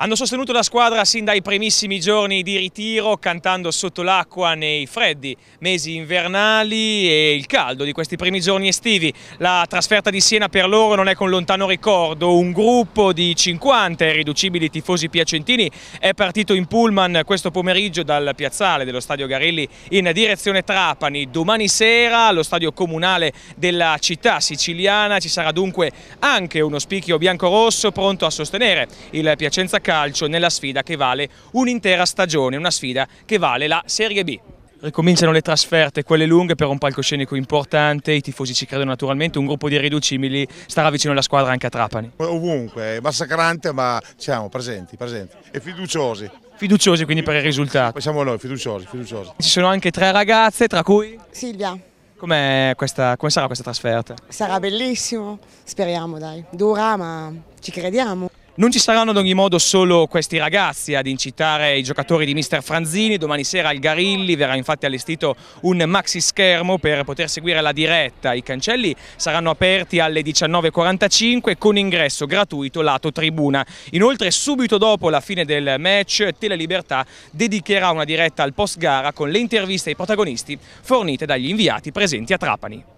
Hanno sostenuto la squadra sin dai primissimi giorni di ritiro, cantando sotto l'acqua nei freddi mesi invernali e il caldo di questi primi giorni estivi. La trasferta di Siena per loro non è con lontano ricordo. Un gruppo di 50 irriducibili tifosi piacentini è partito in pullman questo pomeriggio dal piazzale dello stadio Garelli in direzione Trapani. Domani sera allo stadio comunale della città siciliana ci sarà dunque anche uno spicchio bianco-rosso pronto a sostenere il Piacenza calcio nella sfida che vale un'intera stagione, una sfida che vale la Serie B. Ricominciano le trasferte, quelle lunghe per un palcoscenico importante, i tifosi ci credono naturalmente, un gruppo di irriducibili starà vicino alla squadra anche a Trapani. Ovunque, massacrante ma siamo presenti, presenti e fiduciosi. Fiduciosi quindi per il risultato. Siamo noi, fiduciosi, fiduciosi. Ci sono anche tre ragazze, tra cui? Silvia. Come sarà questa trasferta? Sarà bellissimo, speriamo dai. Dura ma ci crediamo. Non ci saranno ad ogni modo solo questi ragazzi ad incitare i giocatori di mister Franzini, domani sera al Garilli verrà infatti allestito un maxi schermo per poter seguire la diretta, i cancelli saranno aperti alle 19.45 con ingresso gratuito lato tribuna. Inoltre subito dopo la fine del match Telelibertà dedicherà una diretta al post gara con le interviste ai protagonisti fornite dagli inviati presenti a Trapani.